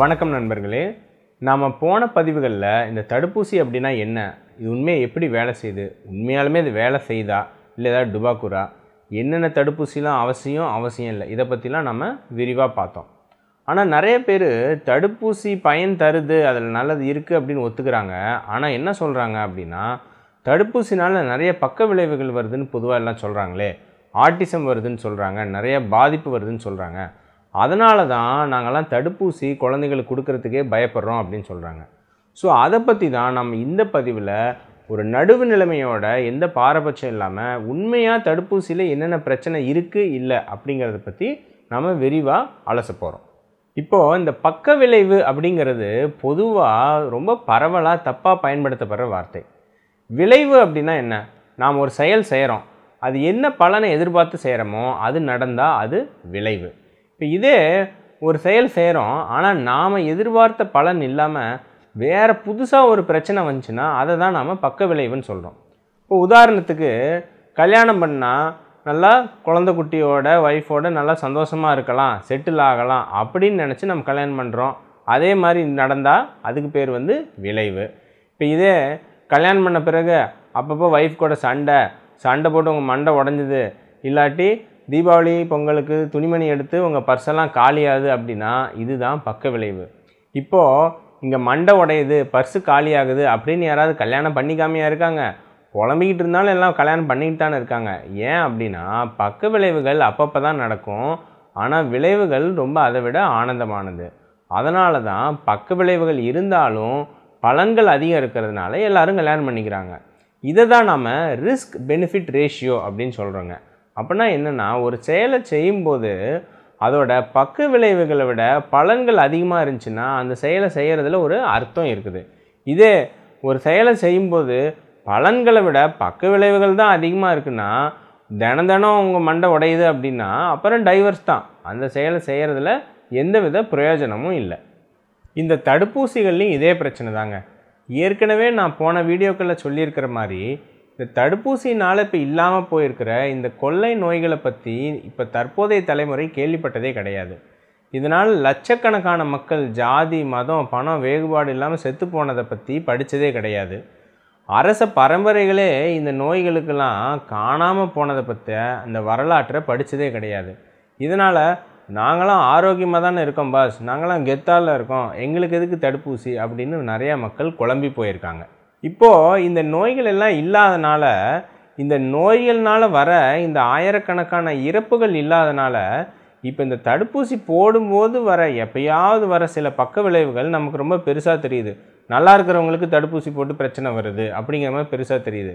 வணக்கம் நண்பர்களே நாம் போன பதிவுகளில் இந்த தடுப்பூசி அப்படின்னா என்ன இது உண்மையை எப்படி வேலை செய்யுது உண்மையாலுமே இது வேலை செய்தா இல்லை ஏதாவது டுபாக்குரா என்னென்ன தடுப்பூசிலாம் அவசியம் அவசியம் இல்லை இதை பற்றிலாம் நம்ம விரிவாக பார்த்தோம் ஆனால் நிறைய பேர் தடுப்பூசி பயன் தருது அதில் நல்லது இருக்குது அப்படின்னு ஒத்துக்கிறாங்க ஆனால் என்ன சொல்கிறாங்க அப்படின்னா தடுப்பூசினால் நிறைய பக்க விளைவுகள் வருதுன்னு பொதுவாக எல்லாம் சொல்கிறாங்களே ஆட்டிசம் வருதுன்னு சொல்கிறாங்க நிறைய பாதிப்பு வருதுன்னு சொல்கிறாங்க அதனால தான் நாங்கள்லாம் தடுப்பூசி குழந்தைகளுக்கு கொடுக்கறதுக்கே பயப்படுறோம் அப்படின்னு சொல்கிறாங்க ஸோ அதை பற்றி தான் நம்ம இந்த பதிவில் ஒரு நடுவு நிலைமையோட எந்த பாரபட்சம் இல்லாமல் உண்மையாக தடுப்பூசியில் என்னென்ன பிரச்சனை இருக்குது இல்லை அப்படிங்கிறத பற்றி நம்ம விரிவாக அலச போகிறோம் இப்போது இந்த பக்க விளைவு அப்படிங்கிறது பொதுவாக ரொம்ப பரவலாக தப்பாக பயன்படுத்தப்படுற வார்த்தை விளைவு அப்படின்னா என்ன நாம் ஒரு செயல் செய்கிறோம் அது என்ன பலனை எதிர்பார்த்து செய்கிறோமோ அது நடந்தால் அது விளைவு இப்போ இதே ஒரு செயல் செய்கிறோம் ஆனால் நாம் எதிர்பார்த்த பலன் இல்லாமல் வேறு புதுசாக ஒரு பிரச்சனை வந்துச்சுன்னா அதை தான் நாம் பக்க விளைவுன்னு சொல்கிறோம் இப்போ உதாரணத்துக்கு கல்யாணம் பண்ணால் நல்லா குழந்த குட்டியோட ஒய்ஃபோட நல்லா சந்தோஷமாக இருக்கலாம் செட்டில் ஆகலாம் அப்படின்னு நினச்சி நம்ம கல்யாணம் பண்ணுறோம் அதே மாதிரி நடந்தால் அதுக்கு பேர் வந்து விளைவு இப்போ இதே கல்யாணம் பண்ண பிறகு அப்பப்போ ஒய்ஃப் கூட சண்டை சண்டை போட்டு உங்கள் மண்டை உடஞ்சிது இல்லாட்டி தீபாவளி பொங்கலுக்கு துணிமணி எடுத்து உங்கள் பர்ஸெல்லாம் காலியாகுது அப்படின்னா இதுதான் பக்க விளைவு இப்போது இங்கே மண்டை உடையுது பர்ஸு காலியாகுது அப்படின்னு யாராவது கல்யாணம் பண்ணிக்காமையாக இருக்காங்க புலம்பிக்கிட்டு இருந்தாலும் எல்லாம் கல்யாணம் பண்ணிக்கிட்டு தானே இருக்காங்க ஏன் அப்படின்னா பக்க விளைவுகள் அப்பப்போ தான் நடக்கும் ஆனால் விளைவுகள் ரொம்ப அதை விட ஆனந்தமானது அதனால தான் பக்க விளைவுகள் இருந்தாலும் பலன்கள் அதிகம் இருக்கிறதுனால எல்லோரும் கல்யாணம் பண்ணிக்கிறாங்க இதை தான் நாம் ரிஸ்க் பெனிஃபிட் ரேஷியோ அப்படின்னு சொல்கிறோங்க அப்படின்னா என்னென்னா ஒரு செயலை செய்யும்போது அதோட பக்க விளைவுகளை விட பலன்கள் அதிகமாக இருந்துச்சுன்னா அந்த செயலை செய்கிறதுல ஒரு அர்த்தம் இருக்குது இதே ஒரு செயலை செய்யும்போது பலன்களை விட பக்க விளைவுகள் தான் அதிகமாக இருக்குன்னா தினம் தினம் உங்கள் மண்டை உடையுது அப்படின்னா அப்புறம் டைவர்ஸ் தான் அந்த செயலை செய்கிறதுல எந்தவித பிரயோஜனமும் இல்லை இந்த தடுப்பூசிகள்லையும் இதே பிரச்சனை தாங்க ஏற்கனவே நான் போன வீடியோக்களில் சொல்லியிருக்கிற மாதிரி இந்த தடுப்பூசினால் இப்போ இல்லாமல் போயிருக்கிற இந்த கொள்ளை நோய்களை பற்றி இப்போ தற்போதைய தலைமுறை கேள்விப்பட்டதே கிடையாது இதனால் லட்சக்கணக்கான மக்கள் ஜாதி மதம் பணம் வேகுபாடு இல்லாமல் செத்து போனதை பற்றி படித்ததே கிடையாது அரச பரம்பரைகளே இந்த நோய்களுக்கெல்லாம் காணாமல் போனதை பற்றி அந்த வரலாற்றை படித்ததே கிடையாது இதனால் நாங்களாம் ஆரோக்கியமாக தானே இருக்கோம் பாஸ் நாங்களாம் கெத்தாலில் இருக்கோம் எங்களுக்கு எதுக்கு தடுப்பூசி அப்படின்னு நிறையா மக்கள் குழம்பி போயிருக்காங்க இப்போது இந்த நோய்கள் எல்லாம் இல்லாதனால இந்த நோய்கள்னால் வர இந்த ஆயிரக்கணக்கான இறப்புகள் இல்லாதனால இப்போ இந்த தடுப்பூசி போடும்போது வர எப்பயாவது வர சில பக்க விளைவுகள் நமக்கு ரொம்ப பெருசாக தெரியுது நல்லா இருக்கிறவங்களுக்கு தடுப்பூசி போட்டு பிரச்சனை வருது அப்படிங்கிற மாதிரி பெருசாக தெரியுது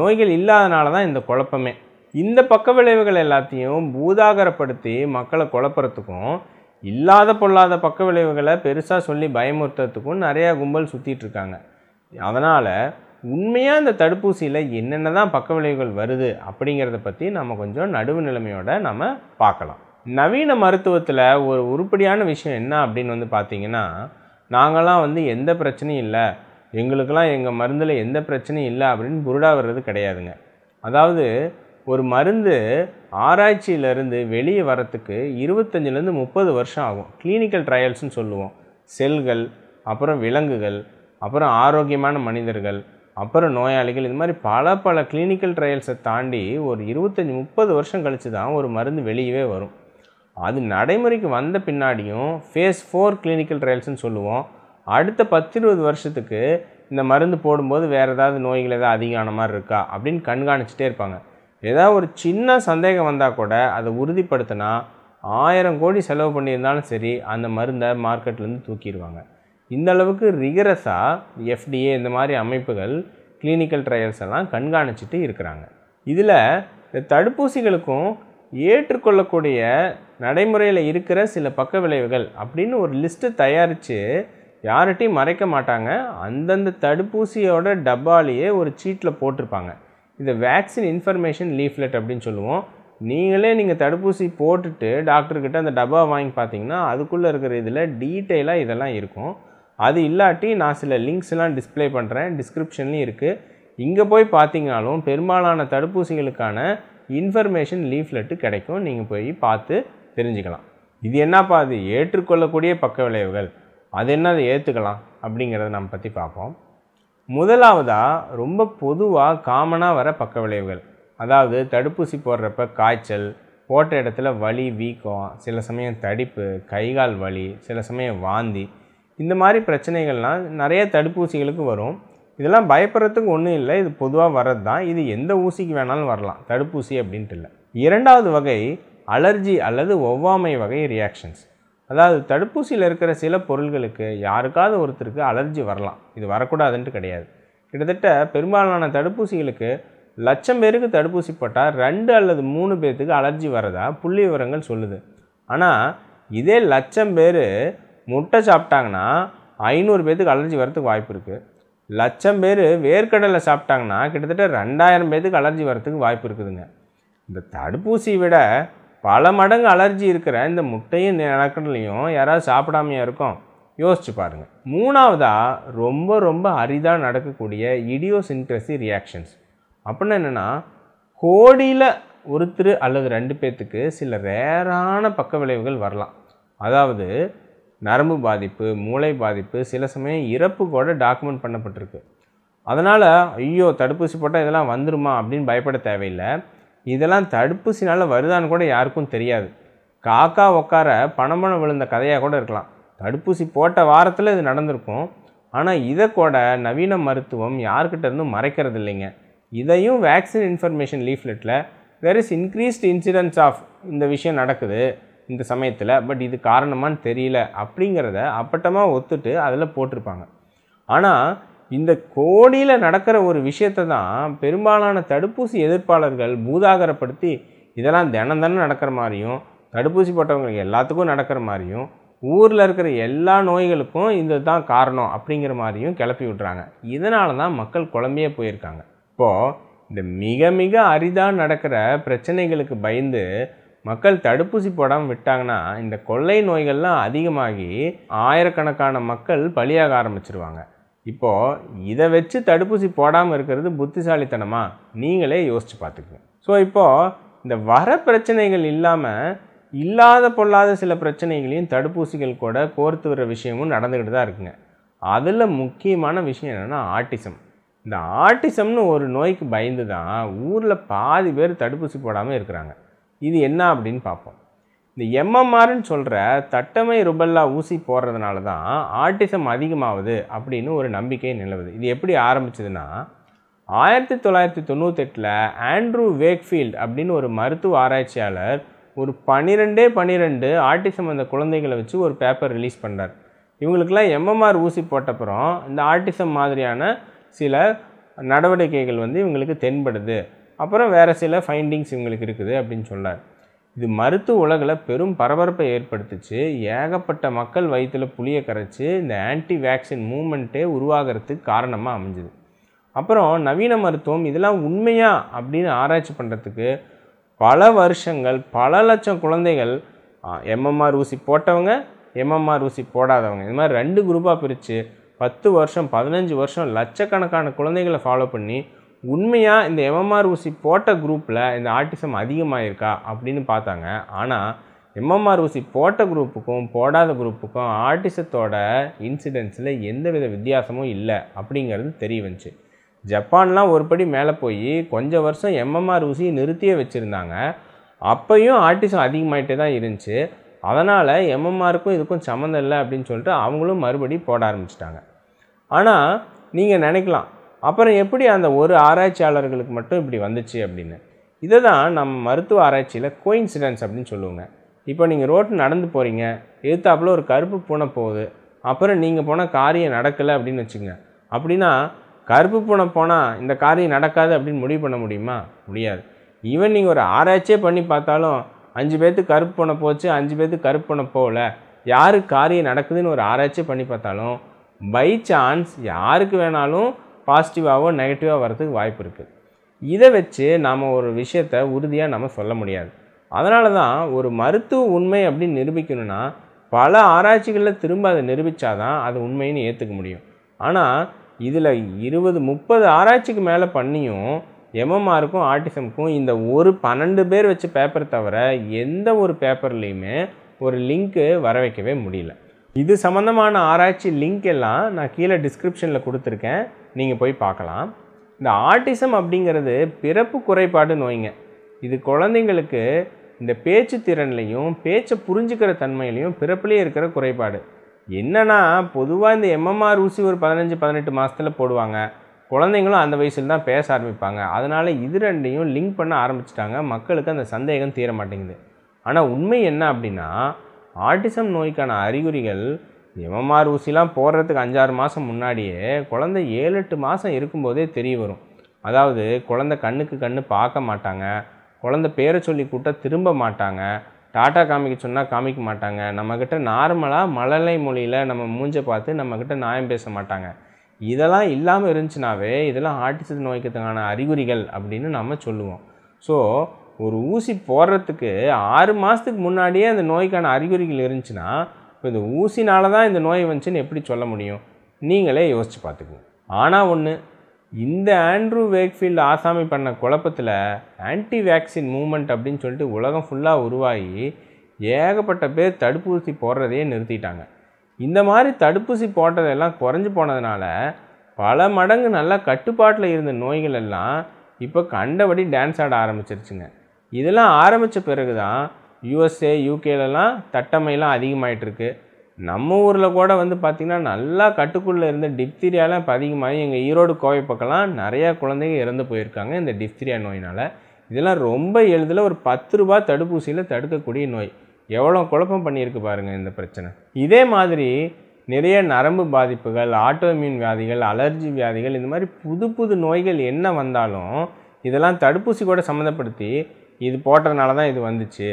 நோய்கள் இல்லாதனால தான் இந்த குழப்பமே இந்த பக்க விளைவுகள் எல்லாத்தையும் பூதாகரப்படுத்தி மக்களை குழப்பறத்துக்கும் இல்லாத பொல்லாத பக்க விளைவுகளை பெருசாக சொல்லி பயமுறுத்துறதுக்கும் நிறையா கும்பல் சுற்றிட்டு இருக்காங்க அதனால் உண்மையாக இந்த தடுப்பூசியில் என்னென்ன தான் பக்க விளைவுகள் வருது அப்படிங்கிறத பற்றி நம்ம கொஞ்சம் நடுவு நிலைமையோட நம்ம பார்க்கலாம் நவீன மருத்துவத்தில் ஒரு உருப்படியான விஷயம் என்ன அப்படின்னு வந்து பார்த்தீங்கன்னா நாங்களாம் வந்து எந்த பிரச்சனையும் இல்லை எங்களுக்கெல்லாம் எங்கள் மருந்தில் எந்த பிரச்சனையும் இல்லை அப்படின்னு புருடா வர்றது கிடையாதுங்க அதாவது ஒரு மருந்து ஆராய்ச்சியிலேருந்து வெளியே வரத்துக்கு இருபத்தஞ்சிலேருந்து முப்பது வருஷம் ஆகும் கிளினிக்கல் ட்ரையல்ஸ்னு சொல்லுவோம் செல்கள் அப்புறம் விலங்குகள் அப்புறம் ஆரோக்கியமான மனிதர்கள் அப்புறம் நோயாளிகள் இது மாதிரி பல பல கிளினிக்கல் ட்ரையல்ஸை தாண்டி ஒரு இருபத்தஞ்சி முப்பது வருஷம் கழித்து தான் ஒரு மருந்து வெளியவே வரும் அது நடைமுறைக்கு வந்த பின்னாடியும் ஃபேஸ் ஃபோர் கிளினிக்கல் ட்ரையல்ஸ்ன்னு சொல்லுவோம் அடுத்த பத்து இருபது வருஷத்துக்கு இந்த மருந்து போடும்போது வேறு ஏதாவது நோய்கள் ஏதாவது அதிகமான மாதிரி இருக்கா அப்படின்னு கண்காணிச்சிட்டே இருப்பாங்க ஏதாவது ஒரு சின்ன சந்தேகம் வந்தால் கூட அதை உறுதிப்படுத்தினா ஆயிரம் கோடி செலவு பண்ணியிருந்தாலும் சரி அந்த மருந்தை மார்க்கெட்லேருந்து தூக்கிடுவாங்க இந்த அளவுக்கு ரிகரஸாக எஃப்டிஏ இந்த மாதிரி அமைப்புகள் கிளினிக்கல் ட்ரையல்ஸ் எல்லாம் கண்காணிச்சிட்டு இருக்கிறாங்க இதில் இந்த தடுப்பூசிகளுக்கும் ஏற்றுக்கொள்ளக்கூடிய நடைமுறையில் இருக்கிற சில பக்க விளைவுகள் அப்படின்னு ஒரு லிஸ்ட்டு தயாரித்து யார்கிட்டையும் மறைக்க மாட்டாங்க அந்தந்த தடுப்பூசியோட டப்பாலேயே ஒரு சீட்டில் போட்டிருப்பாங்க இதை வேக்சின் இன்ஃபர்மேஷன் லீஃப்லெட் அப்படின்னு சொல்லுவோம் நீங்களே நீங்கள் தடுப்பூசி போட்டுட்டு டாக்டர்கிட்ட அந்த டப்பா வாங்கி பார்த்தீங்கன்னா அதுக்குள்ளே இருக்கிற இதில் டீட்டெயிலாக இதெல்லாம் இருக்கும் அது இல்லாட்டி நான் சில லிங்க்ஸ்லாம் டிஸ்பிளே பண்ணுறேன் டிஸ்கிரிப்ஷன்லேயும் இருக்குது இங்கே போய் பார்த்தீங்கனாலும் பெரும்பாலான தடுப்பூசிகளுக்கான இன்ஃபர்மேஷன் லீஃப்லெட்டு கிடைக்கும் நீங்கள் போய் பார்த்து தெரிஞ்சுக்கலாம் இது என்னப்பா அது ஏற்றுக்கொள்ளக்கூடிய பக்க விளைவுகள் அது என்ன அதை ஏற்றுக்கலாம் அப்படிங்கிறத நம்ம பற்றி பார்ப்போம் முதலாவதாக ரொம்ப பொதுவாக காமனாக வர பக்க விளைவுகள் அதாவது தடுப்பூசி போடுறப்ப காய்ச்சல் போட்ட இடத்துல வலி வீக்கம் சில சமயம் தடிப்பு கைகால் வலி சில சமயம் வாந்தி இந்த மாதிரி பிரச்சனைகள்லாம் நிறைய தடுப்பூசிகளுக்கு வரும் இதெல்லாம் பயப்படுறதுக்கு ஒன்றும் இல்லை இது பொதுவாக வர்றது தான் இது எந்த ஊசிக்கு வேணாலும் வரலாம் தடுப்பூசி அப்படின்ட்டு இல்லை இரண்டாவது வகை அலர்ஜி அல்லது ஒவ்வாமை வகை ரியாக்ஷன்ஸ் அதாவது தடுப்பூசியில் இருக்கிற சில பொருள்களுக்கு யாருக்காவது ஒருத்தருக்கு அலர்ஜி வரலாம் இது வரக்கூடாதுன்ட்டு கிடையாது கிட்டத்தட்ட பெரும்பாலான தடுப்பூசிகளுக்கு லட்சம் பேருக்கு தடுப்பூசி போட்டால் ரெண்டு அல்லது மூணு பேர்த்துக்கு அலர்ஜி வரதா புள்ளி விவரங்கள் சொல்லுது ஆனால் இதே லட்சம் பேர் முட்டை சாப்பிட்டாங்கன்னா ஐநூறு பேத்துக்கு அலர்ஜி வரத்துக்கு வாய்ப்பு இருக்குது லட்சம் பேர் வேர்க்கடலை சாப்பிட்டாங்கன்னா கிட்டத்தட்ட ரெண்டாயிரம் பேத்துக்கு அலர்ஜி வரத்துக்கு வாய்ப்பு இருக்குதுங்க இந்த தடுப்பூசி விட பல மடங்கு அலர்ஜி இருக்கிற இந்த முட்டையும் நிலக்கடலையும் யாராவது சாப்பிடாமையாக இருக்கும் யோசிச்சு பாருங்கள் மூணாவதாக ரொம்ப ரொம்ப அரிதாக நடக்கக்கூடிய இடியோசின்க்ரசி ரியாக்ஷன்ஸ் அப்படின்னா என்னென்னா கோடியில் ஒருத்தர் அல்லது ரெண்டு பேர்த்துக்கு சில ரேரான பக்க விளைவுகள் வரலாம் அதாவது நரம்பு பாதிப்பு மூளை பாதிப்பு சில சமயம் இறப்பு கூட டாக்குமெண்ட் பண்ணப்பட்டிருக்கு அதனால் ஐயோ தடுப்பூசி போட்டால் இதெல்லாம் வந்துருமா அப்படின்னு பயப்பட தேவையில்லை இதெல்லாம் தடுப்பூசினால் வருதான்னு கூட யாருக்கும் தெரியாது காக்கா உக்கார பணமணம் விழுந்த கதையாக கூட இருக்கலாம் தடுப்பூசி போட்ட வாரத்தில் இது நடந்திருக்கும் ஆனால் இதை கூட நவீன மருத்துவம் யார்கிட்ட இருந்தும் மறைக்கிறது இல்லைங்க இதையும் வேக்சின் இன்ஃபர்மேஷன் லீஃப்லெட்டில் there is increased incidence of இந்த விஷயம் நடக்குது இந்த சமயத்தில் பட் இது காரணமானு தெரியல அப்படிங்கிறத அப்பட்டமாக ஒத்துட்டு அதில் போட்டிருப்பாங்க ஆனால் இந்த கோடியில் நடக்கிற ஒரு விஷயத்தை தான் பெரும்பாலான தடுப்பூசி எதிர்ப்பாளர்கள் பூதாகரப்படுத்தி இதெல்லாம் தினம் தினம் நடக்கிற மாதிரியும் தடுப்பூசி போட்டவங்களுக்கு எல்லாத்துக்கும் நடக்கிற மாதிரியும் ஊரில் இருக்கிற எல்லா நோய்களுக்கும் இது தான் காரணம் அப்படிங்கிற மாதிரியும் கிளப்பி விட்றாங்க இதனால தான் மக்கள் குழம்பையே போயிருக்காங்க இப்போது இந்த மிக மிக அரிதாக நடக்கிற பிரச்சனைகளுக்கு பயந்து மக்கள் தடுப்பூசி போடாமல் விட்டாங்கன்னா இந்த கொள்ளை நோய்கள்லாம் அதிகமாகி ஆயிரக்கணக்கான மக்கள் பலியாக ஆரம்பிச்சிருவாங்க இப்போது இதை வச்சு தடுப்பூசி போடாமல் இருக்கிறது புத்திசாலித்தனமா நீங்களே யோசித்து பார்த்துக்குங்க ஸோ இப்போது இந்த வர பிரச்சனைகள் இல்லாமல் இல்லாத பொல்லாத சில பிரச்சனைகளையும் தடுப்பூசிகள் கூட கோர்த்து வர விஷயமும் நடந்துக்கிட்டு தான் இருக்குங்க அதில் முக்கியமான விஷயம் என்னென்னா ஆட்டிசம் இந்த ஆட்டிசம்னு ஒரு நோய்க்கு பயந்து தான் ஊரில் பாதி பேர் தடுப்பூசி போடாமல் இருக்கிறாங்க இது என்ன அப்படின்னு பார்ப்போம் இந்த எம்எம்ஆர்னு சொல்கிற தட்டமை ருபல்லா ஊசி போடுறதுனால தான் ஆட்டிசம் அதிகமாகுது அப்படின்னு ஒரு நம்பிக்கை நிலவுது இது எப்படி ஆரம்பிச்சதுன்னா ஆயிரத்தி தொள்ளாயிரத்தி தொண்ணூத்தெட்டில் ஆண்ட்ரூ வேக்ஃபீல்டு அப்படின்னு ஒரு மருத்துவ ஆராய்ச்சியாளர் ஒரு பன்னிரெண்டே பன்னிரெண்டு ஆட்டிசம் அந்த குழந்தைகளை வச்சு ஒரு பேப்பர் ரிலீஸ் பண்ணுறார் இவங்களுக்கெல்லாம் எம்எம்ஆர் ஊசி போட்டப்புறம் இந்த ஆர்டிசம் மாதிரியான சில நடவடிக்கைகள் வந்து இவங்களுக்கு தென்படுது அப்புறம் வேறு சில ஃபைண்டிங்ஸ் இவங்களுக்கு இருக்குது அப்படின்னு சொன்னார் இது மருத்துவ உலகில் பெரும் பரபரப்பை ஏற்படுத்துச்சு ஏகப்பட்ட மக்கள் வயிற்றில் புளிய கரைச்சி இந்த ஆன்டி வேக்சின் மூமெண்ட்டே உருவாகிறதுக்கு காரணமாக அமைஞ்சுது அப்புறம் நவீன மருத்துவம் இதெல்லாம் உண்மையா அப்படின்னு ஆராய்ச்சி பண்ணுறதுக்கு பல வருஷங்கள் பல லட்சம் குழந்தைகள் எம்எம்ஆர் ஊசி போட்டவங்க எம்எம்ஆர் ஊசி போடாதவங்க இது மாதிரி ரெண்டு குரூப்பாக பிரித்து பத்து வருஷம் பதினஞ்சு வருஷம் லட்சக்கணக்கான குழந்தைகளை ஃபாலோ பண்ணி உண்மையாக இந்த எம்எம்ஆர் ஊசி போட்ட குரூப்பில் இந்த ஆர்டிசம் அதிகமாக இருக்கா அப்படின்னு பார்த்தாங்க ஆனால் எம்எம்ஆர் ஊசி போட்ட குரூப்புக்கும் போடாத குரூப்புக்கும் ஆர்டிசத்தோட இன்சிடென்ஸில் எந்தவித வித்தியாசமும் இல்லை அப்படிங்கிறது தெரிய வந்துச்சு ஜப்பான்லாம் ஒரு படி மேலே போய் கொஞ்சம் வருஷம் எம்எம்ஆர் ஊசியை நிறுத்தியே வச்சுருந்தாங்க அப்பையும் ஆர்டிசம் அதிகமாகிட்டே தான் இருந்துச்சு அதனால் எம்எம்ஆருக்கும் இதுக்கும் சம்மந்தம் இல்லை அப்படின்னு சொல்லிட்டு அவங்களும் மறுபடியும் போட ஆரம்பிச்சிட்டாங்க ஆனால் நீங்கள் நினைக்கலாம் அப்புறம் எப்படி அந்த ஒரு ஆராய்ச்சியாளர்களுக்கு மட்டும் இப்படி வந்துச்சு அப்படின்னு இதை தான் நம்ம மருத்துவ ஆராய்ச்சியில் கோயின்சிடன்ஸ் அப்படின்னு சொல்லுவோங்க இப்போ நீங்கள் ரோட்டு நடந்து போகிறீங்க எதிர்த்தாப்புல ஒரு கருப்பு பூனை போகுது அப்புறம் நீங்கள் போனால் காரியம் நடக்கலை அப்படின்னு வச்சுங்க அப்படின்னா கருப்பு பூனை போனால் இந்த காரியம் நடக்காது அப்படின்னு முடிவு பண்ண முடியுமா முடியாது ஈவன் நீங்கள் ஒரு ஆராய்ச்சியே பண்ணி பார்த்தாலும் அஞ்சு பேர்த்துக்கு கருப்பு பூனை போச்சு அஞ்சு பேர்த்துக்கு கருப்பு பூனை போகல யாருக்கு காரியம் நடக்குதுன்னு ஒரு ஆராய்ச்சியை பண்ணி பார்த்தாலும் பை சான்ஸ் யாருக்கு வேணாலும் பாசிட்டிவாகவோ நெகட்டிவாக வரதுக்கு வாய்ப்பு இருக்குது இதை வச்சு நாம் ஒரு விஷயத்தை உறுதியாக நம்ம சொல்ல முடியாது அதனால தான் ஒரு மருத்துவ உண்மை அப்படின்னு நிரூபிக்கணும்னா பல ஆராய்ச்சிகளில் திரும்ப அதை நிரூபித்தாதான் அது உண்மைன்னு ஏற்றுக்க முடியும் ஆனால் இதில் இருபது முப்பது ஆராய்ச்சிக்கு மேலே பண்ணியும் எம்எம்ஆருக்கும் ஆர்டிசமுக்கும் இந்த ஒரு பன்னெண்டு பேர் வச்ச பேப்பர் தவிர எந்த ஒரு பேப்பர்லேயுமே ஒரு லிங்க்கு வர வைக்கவே முடியல இது சம்மந்தமான ஆராய்ச்சி லிங்க் எல்லாம் நான் கீழே டிஸ்கிரிப்ஷனில் கொடுத்துருக்கேன் நீங்கள் போய் பார்க்கலாம் இந்த ஆர்டிசம் அப்படிங்கிறது பிறப்பு குறைபாடு நோய்ங்க இது குழந்தைங்களுக்கு இந்த பேச்சு திறன்லையும் பேச்சை புரிஞ்சுக்கிற தன்மையிலையும் பிறப்புலேயே இருக்கிற குறைபாடு என்னென்னா பொதுவாக இந்த எம்எம்ஆர் ஊசி ஒரு பதினஞ்சு பதினெட்டு மாதத்தில் போடுவாங்க குழந்தைங்களும் அந்த வயசில் தான் பேச ஆரம்பிப்பாங்க அதனால் இது ரெண்டையும் லிங்க் பண்ண ஆரம்பிச்சிட்டாங்க மக்களுக்கு அந்த சந்தேகம் தீர மாட்டேங்குது ஆனால் உண்மை என்ன அப்படின்னா ஆட்டிசம் நோய்க்கான அறிகுறிகள் எம்எம்ஆர் ஊசிலாம் போடுறதுக்கு அஞ்சாறு மாதம் முன்னாடியே குழந்தை ஏழு எட்டு மாதம் இருக்கும்போதே தெரிய வரும் அதாவது குழந்தை கண்ணுக்கு கண்ணு பார்க்க மாட்டாங்க குழந்தை பேரை சொல்லி கூட்ட திரும்ப மாட்டாங்க டாட்டா காமிக்க சொன்னால் காமிக்க மாட்டாங்க நம்மக்கிட்ட நார்மலாக மழலை மொழியில் நம்ம மூஞ்சை பார்த்து நம்மக்கிட்ட நியாயம் பேச மாட்டாங்க இதெல்லாம் இல்லாமல் இருந்துச்சுனாவே இதெல்லாம் ஆட்டிசம் நோய்க்கத்துக்கான அறிகுறிகள் அப்படின்னு நம்ம சொல்லுவோம் ஸோ ஒரு ஊசி போடுறதுக்கு ஆறு மாதத்துக்கு முன்னாடியே அந்த நோய்க்கான அறிகுறிகள் இருந்துச்சுன்னா இப்போ இந்த ஊசினால தான் இந்த நோய் வந்துச்சுன்னு எப்படி சொல்ல முடியும் நீங்களே யோசித்து பார்த்துக்குங்க ஆனால் ஒன்று இந்த ஆண்ட்ரூ வேக்ஃபீல்டு ஆசாமி பண்ண குழப்பத்தில் ஆன்டி வேக்சின் மூமெண்ட் அப்படின்னு சொல்லிட்டு உலகம் ஃபுல்லாக உருவாகி ஏகப்பட்ட பேர் தடுப்பூசி போடுறதையே நிறுத்திட்டாங்க இந்த மாதிரி தடுப்பூசி போட்டதெல்லாம் குறைஞ்சி போனதுனால பல மடங்கு நல்லா கட்டுப்பாட்டில் இருந்த நோய்கள் எல்லாம் இப்போ கண்டபடி டான்ஸ் ஆட ஆரம்பிச்சிருச்சுங்க இதெல்லாம் ஆரம்பித்த பிறகு தான் யூஎஸ்ஏ யூகேலலாம் தட்டமைலாம் அதிகமாயிட்டிருக்கு நம்ம ஊரில் கூட வந்து பார்த்திங்கன்னா நல்லா கட்டுக்குள்ளே இருந்த டிப்திரியாலாம் இப்போ அதிகமாகி எங்கள் ஈரோடு கோவை பக்கம்லாம் நிறையா குழந்தைங்க இறந்து போயிருக்காங்க இந்த டிப்திரியா நோயினால் இதெல்லாம் ரொம்ப எளிதில் ஒரு பத்து ரூபா தடுப்பூசியில் தடுக்கக்கூடிய நோய் எவ்வளோ குழப்பம் பண்ணியிருக்கு பாருங்கள் இந்த பிரச்சனை இதே மாதிரி நிறைய நரம்பு பாதிப்புகள் ஆட்டோமியூன் வியாதிகள் அலர்ஜி வியாதிகள் இந்த மாதிரி புது புது நோய்கள் என்ன வந்தாலும் இதெல்லாம் தடுப்பூசி கூட சம்மந்தப்படுத்தி இது போட்டதுனால தான் இது வந்துச்சு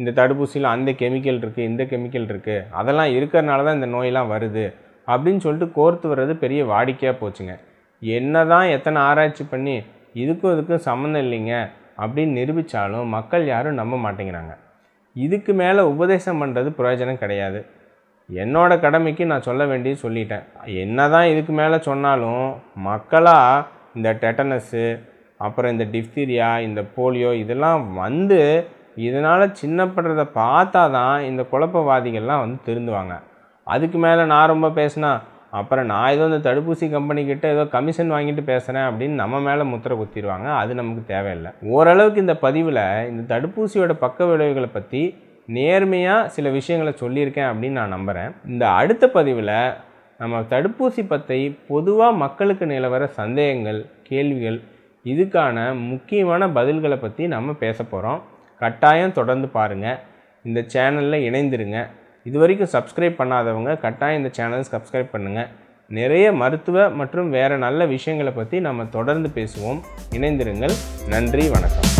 இந்த தடுப்பூசியில் அந்த கெமிக்கல் இருக்குது இந்த கெமிக்கல் இருக்குது அதெல்லாம் இருக்கிறனால தான் இந்த நோயெல்லாம் வருது அப்படின்னு சொல்லிட்டு கோர்த்து வர்றது பெரிய வாடிக்கையாக போச்சுங்க என்ன தான் எத்தனை ஆராய்ச்சி பண்ணி இதுக்கும் இதுக்கும் சம்மந்தம் இல்லைங்க அப்படின்னு நிரூபித்தாலும் மக்கள் யாரும் நம்ப மாட்டேங்கிறாங்க இதுக்கு மேலே உபதேசம் பண்ணுறது பிரயோஜனம் கிடையாது என்னோட கடமைக்கு நான் சொல்ல வேண்டியது சொல்லிட்டேன் என்ன தான் இதுக்கு மேலே சொன்னாலும் மக்களாக இந்த டெட்டனஸ்ஸு அப்புறம் இந்த டிஃப்தீரியா இந்த போலியோ இதெல்லாம் வந்து இதனால் சின்னப்படுறத பார்த்தா தான் இந்த குழப்பவாதிகள்லாம் வந்து திருந்துவாங்க அதுக்கு மேலே நான் ரொம்ப பேசினா அப்புறம் நான் ஏதோ இந்த தடுப்பூசி கம்பெனிக்கிட்ட ஏதோ கமிஷன் வாங்கிட்டு பேசுகிறேன் அப்படின்னு நம்ம மேலே முத்திரை குத்திடுவாங்க அது நமக்கு தேவையில்லை ஓரளவுக்கு இந்த பதிவில் இந்த தடுப்பூசியோட பக்க விளைவுகளை பற்றி நேர்மையாக சில விஷயங்களை சொல்லியிருக்கேன் அப்படின்னு நான் நம்புகிறேன் இந்த அடுத்த பதிவில் நம்ம தடுப்பூசி பற்றி பொதுவாக மக்களுக்கு நிலவர சந்தேகங்கள் கேள்விகள் இதுக்கான முக்கியமான பதில்களை பற்றி நம்ம பேச போகிறோம் கட்டாயம் தொடர்ந்து பாருங்கள் இந்த சேனலில் இணைந்துருங்க இது வரைக்கும் சப்ஸ்கிரைப் பண்ணாதவங்க கட்டாயம் இந்த சேனலை சப்ஸ்கிரைப் பண்ணுங்கள் நிறைய மருத்துவ மற்றும் வேறு நல்ல விஷயங்களை பற்றி நம்ம தொடர்ந்து பேசுவோம் இணைந்திருங்கள் நன்றி வணக்கம்